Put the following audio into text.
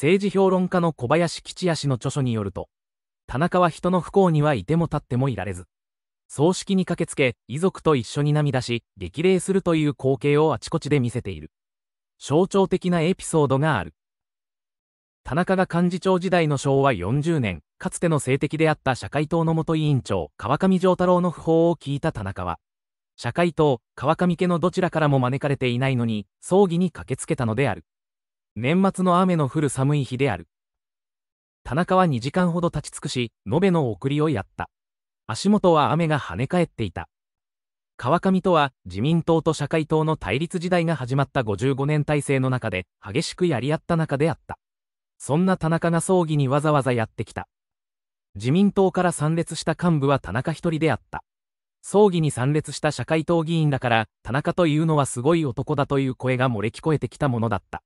政治評論家の小林吉也氏の著書によると、田中は人の不幸にはいても立ってもいられず、葬式に駆けつけ、遺族と一緒に涙し、激励するという光景をあちこちで見せている。象徴的なエピソードがある。田中が幹事長時代の昭和40年、かつての政敵であった社会党の元委員長、川上丈太郎の訃報を聞いた田中は、社会党、川上家のどちらからも招かれていないのに、葬儀に駆けつけたのである。年末の雨の降る寒い日である。田中は2時間ほど立ち尽くし、延べの送りをやった。足元は雨が跳ね返っていた。川上とは自民党と社会党の対立時代が始まった55年体制の中で激しくやり合った中であった。そんな田中が葬儀にわざわざやってきた。自民党から参列した幹部は田中一人であった。葬儀に参列した社会党議員だから、田中というのはすごい男だという声が漏れ聞こえてきたものだった。